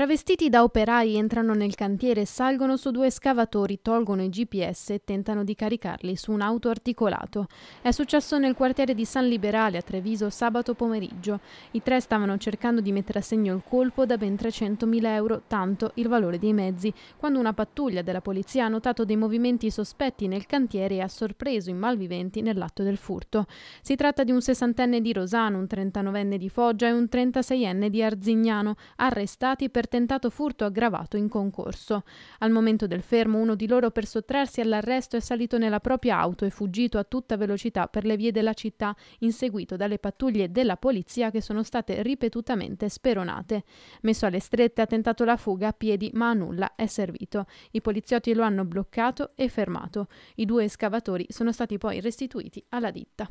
Travestiti da operai entrano nel cantiere, salgono su due scavatori, tolgono i GPS e tentano di caricarli su un auto articolato. È successo nel quartiere di San Liberale a Treviso sabato pomeriggio. I tre stavano cercando di mettere a segno il colpo da ben 300.000 euro, tanto il valore dei mezzi, quando una pattuglia della polizia ha notato dei movimenti sospetti nel cantiere e ha sorpreso i malviventi nell'atto del furto. Si tratta di un sessantenne di Rosano, un 39enne di Foggia e un 36enne di Arzignano, arrestati per tentato furto aggravato in concorso. Al momento del fermo uno di loro per sottrarsi all'arresto è salito nella propria auto e fuggito a tutta velocità per le vie della città, inseguito dalle pattuglie della polizia che sono state ripetutamente speronate. Messo alle strette ha tentato la fuga a piedi ma a nulla è servito. I poliziotti lo hanno bloccato e fermato. I due escavatori sono stati poi restituiti alla ditta.